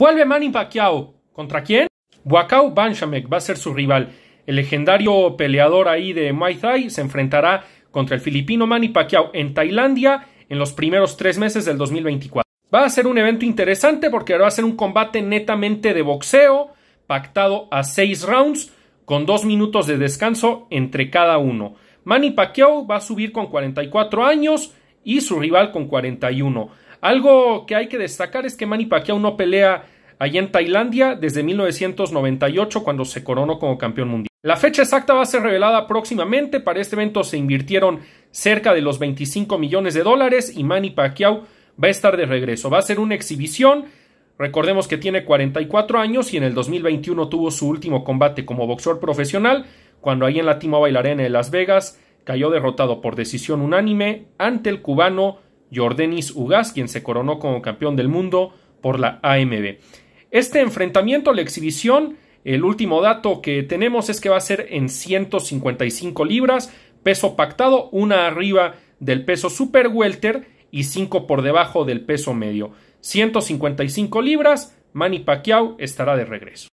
Vuelve Manny Pacquiao. ¿Contra quién? Wakao Banshamek va a ser su rival. El legendario peleador ahí de Muay Thai se enfrentará contra el filipino Manny Pacquiao en Tailandia en los primeros tres meses del 2024. Va a ser un evento interesante porque va a ser un combate netamente de boxeo, pactado a seis rounds, con dos minutos de descanso entre cada uno. Manny Pacquiao va a subir con 44 años y su rival con 41. Algo que hay que destacar es que Manny Pacquiao no pelea allá en Tailandia desde 1998 cuando se coronó como campeón mundial. La fecha exacta va a ser revelada próximamente. Para este evento se invirtieron cerca de los 25 millones de dólares y Manny Pacquiao va a estar de regreso. Va a ser una exhibición. Recordemos que tiene 44 años y en el 2021 tuvo su último combate como boxeador profesional cuando ahí en la Timo Bailarena de Las Vegas cayó derrotado por decisión unánime ante el cubano Jordanis Ugas, quien se coronó como campeón del mundo por la AMB. Este enfrentamiento, la exhibición, el último dato que tenemos es que va a ser en 155 libras, peso pactado, una arriba del peso super welter y cinco por debajo del peso medio. 155 libras, Manny Pacquiao estará de regreso.